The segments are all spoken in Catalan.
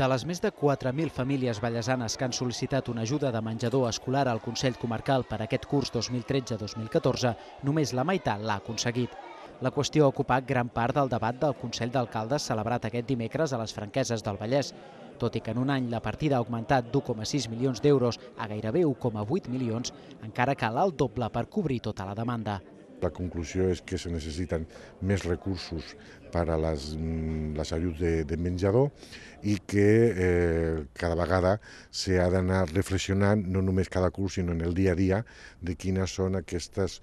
De les més de 4.000 famílies ballesanes que han sol·licitat una ajuda de menjador escolar al Consell Comarcal per aquest curs 2013-2014, només la meitat l'ha aconseguit. La qüestió ha ocupat gran part del debat del Consell d'Alcaldes celebrat aquest dimecres a les Franqueses del Vallès, tot i que en un any la partida ha augmentat d'1,6 milions d'euros a gairebé 1,8 milions, encara cal el doble per cobrir tota la demanda. La conclusió és que se necessiten més recursos per a les, mm, les ajuts de, de menjador i que eh, cada vegada s'ha d'anar reflexionant, no només cada curs, sinó en el dia a dia, de quines són aquestes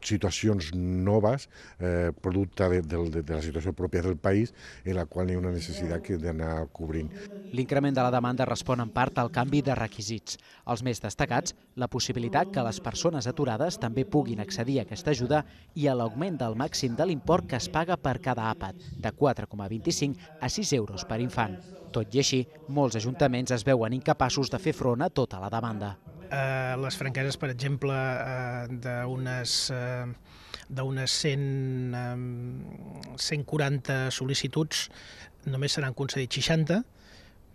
situacions noves, eh, producte de, de, de la situació pròpia del país, en la qual hi ha una necessitat d'anar cobrint. L'increment de la demanda respon en part al canvi de requisits. Els més destacats, la possibilitat que les persones aturades també puguin accedir a aquesta ajuda i a l'augment del màxim de l'import que es paga per cada àpat, de 4,25 a 6 euros per infant. Tot i així, molts ajuntaments es veuen incapaços de fer front a tota la demanda eh, les franqueses, per exemple, eh, d'unes eh, d'unes 100, 140 eh, sol·licituds només seran concedits 60,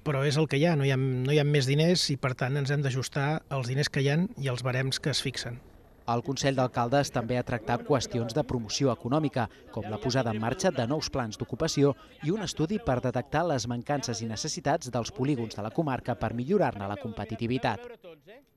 però és el que hi ha, no hi ha, no hi ha més diners i per tant ens hem d'ajustar als diners que hi han i als barems que es fixen. El Consell d'Alcaldes també ha tractat qüestions de promoció econòmica, com la posada en marxa de nous plans d'ocupació i un estudi per detectar les mancances i necessitats dels polígons de la comarca per millorar-ne la competitivitat.